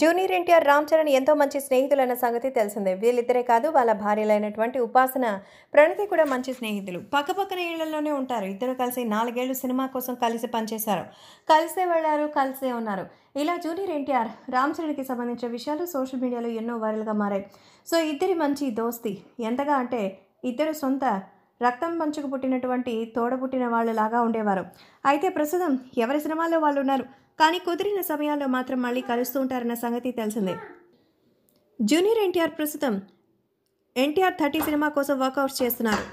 junior NTR Ram Charan ఎంతో మంచి స్నేహితులైన సంగతి తెలిసిందే వీళ్ళిద్దరే కాదు వాళ్ళ భార్యలైనటువంటి ఉపాసన ప్రణతి కూడా మంచి స్నేహితులు పక్కపక్కన ఏళ్లలోనే ఉంటారు ఇద్దరు కలిసి నాలుగేళ్లు సినిమా కోసం కలిసి పనిచేశారు కలిసే వెళ్ళారు కలిసే ఉన్నారు ఇలా జూనియర్ ఎన్టీఆర్ రామ్ చరణ్కి సంబంధించిన విషయాలు సోషల్ మీడియాలో ఎన్నో వైరల్గా మారాయి సో ఇద్దరి మంచి దోస్తి ఎంతగా అంటే ఇద్దరు సొంత రక్తం పంచుకు పుట్టినటువంటి తోడబుట్టిన లాగా ఉండేవారు అయితే ప్రస్తుతం ఎవరి సినిమాలో వాళ్ళు ఉన్నారు కానీ కుదిరిన సమయాల్లో మాత్రం మళ్ళీ కలుస్తూ ఉంటారన్న సంగతి తెలిసిందే జూనియర్ ఎన్టీఆర్ ప్రస్తుతం ఎన్టీఆర్ థర్టీ సినిమా కోసం వర్కౌట్స్ చేస్తున్నారు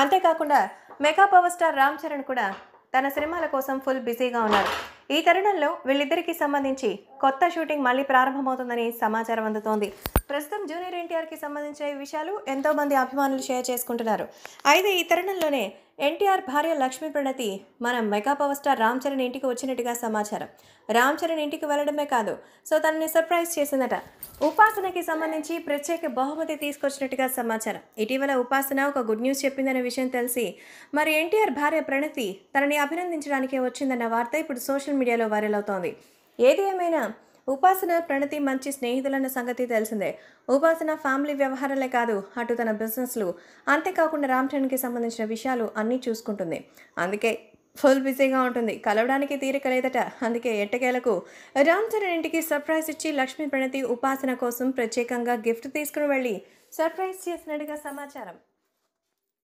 అంతేకాకుండా mega power star Ram Charan కూడా తన సినిమాల కోసం ఫుల్ బిజీగా ఉన్నారు ఈ తరుణంలో వీళ్ళిద్దరికీ సంబంధించి కొత్త షూటింగ్ మళ్ళీ ప్రారంభమవుతుందని సమాచారం అందుతోంది ప్రస్తుతం జూనియర్ ఎన్టీఆర్కి సంబంధించిన విషయాలు ఎంతోమంది అభిమానులు షేర్ చేసుకుంటున్నారు అయితే ఈ తరుణంలోనే ఎన్టీఆర్ భార్య లక్ష్మీ ప్రణతి మన mega power star Ram Charan ఇంటికి వచ్చినట్టుగా సమాచారం రామ్ చరణ్ ఇంటికి వెళ్ళడమే కాదు సో తనని సర్ప్రైజ్ చేసిందట ఉపాసనకి సంబంధించి ప్రత్యేక బహుమతి తీసుకొచ్చినట్టుగా సమాచారం ఇటీవల ఉపాసన ఒక గుడ్ న్యూస్ చెప్పిందనే విషయం తెలిసి మరి ఎన్టీఆర్ భార్య ప్రణతి తనని అభినందించడానికే వచ్చిందన్న వార్త ఇప్పుడు సోషల్ మీడియాలో వైరల్ అవుతోంది ఏది ఏమైనా ఉపాసన ప్రణతి మంచి స్నేహితులన్న సంగతి తెలిసిందే ఉపాసన ఫ్యామిలీ వ్యవహారాలే కాదు అటు తన బిజినెస్లు అంతేకాకుండా రామ్ చరణ్కి సంబంధించిన విషయాలు అన్నీ చూసుకుంటుంది అందుకే ఫుల్ బిజీగా ఉంటుంది కలవడానికి తీరిక లేదట అందుకే ఎట్టకేలకు రామ్ చరణ్ ఇంటికి సర్ప్రైజ్ ఇచ్చి లక్ష్మీ ప్రణతి ఉపాసన కోసం ప్రత్యేకంగా గిఫ్ట్ తీసుకుని వెళ్ళి సర్ప్రైజ్ చేసినట్టుగా సమాచారం